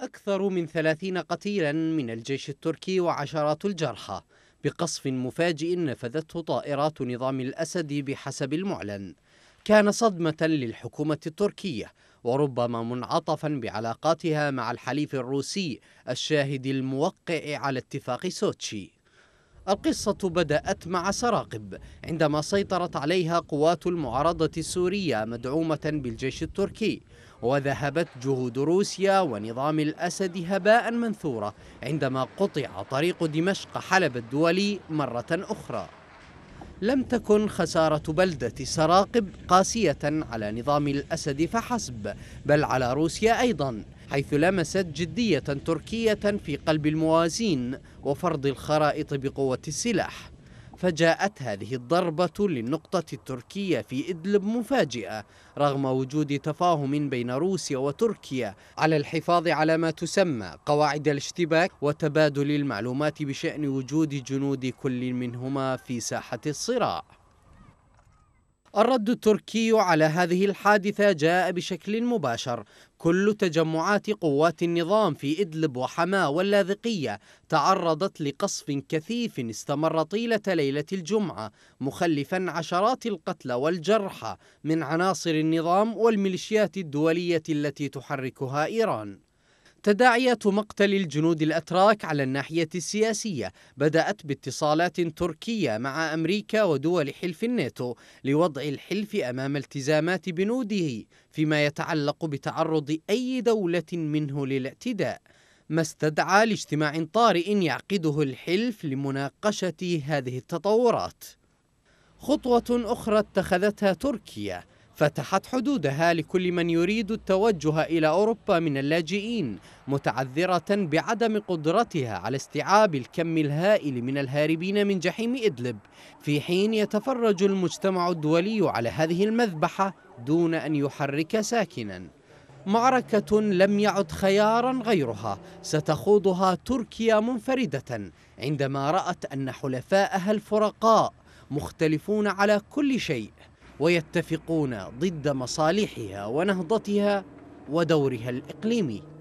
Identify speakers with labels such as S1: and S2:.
S1: أكثر من ثلاثين قتيلا من الجيش التركي وعشرات الجرحى بقصف مفاجئ نفذته طائرات نظام الأسد بحسب المعلن كان صدمة للحكومة التركية وربما منعطفا بعلاقاتها مع الحليف الروسي الشاهد الموقع على اتفاق سوتشي القصة بدأت مع سراقب عندما سيطرت عليها قوات المعارضة السورية مدعومة بالجيش التركي وذهبت جهود روسيا ونظام الأسد هباء منثورة عندما قطع طريق دمشق حلب الدولي مرة أخرى لم تكن خسارة بلدة سراقب قاسية على نظام الأسد فحسب بل على روسيا أيضا حيث لمست جدية تركية في قلب الموازين وفرض الخرائط بقوة السلاح فجاءت هذه الضربة للنقطة التركية في إدلب مفاجئة رغم وجود تفاهم بين روسيا وتركيا على الحفاظ على ما تسمى قواعد الاشتباك وتبادل المعلومات بشأن وجود جنود كل منهما في ساحة الصراع الرد التركي على هذه الحادثة جاء بشكل مباشر كل تجمعات قوات النظام في إدلب وحماة واللاذقية تعرضت لقصف كثيف استمر طيلة ليلة الجمعة مخلفا عشرات القتلى والجرحى من عناصر النظام والميليشيات الدولية التي تحركها إيران تداعيات مقتل الجنود الاتراك على الناحيه السياسيه بدات باتصالات تركيه مع امريكا ودول حلف الناتو لوضع الحلف امام التزامات بنوده فيما يتعلق بتعرض اي دوله منه للاعتداء ما استدعى لاجتماع طارئ يعقده الحلف لمناقشه هذه التطورات خطوه اخرى اتخذتها تركيا فتحت حدودها لكل من يريد التوجه إلى أوروبا من اللاجئين متعذرة بعدم قدرتها على استيعاب الكم الهائل من الهاربين من جحيم إدلب في حين يتفرج المجتمع الدولي على هذه المذبحة دون أن يحرك ساكناً معركة لم يعد خيارا غيرها ستخوضها تركيا منفردة عندما رأت أن حلفائها الفرقاء مختلفون على كل شيء ويتفقون ضد مصالحها ونهضتها ودورها الإقليمي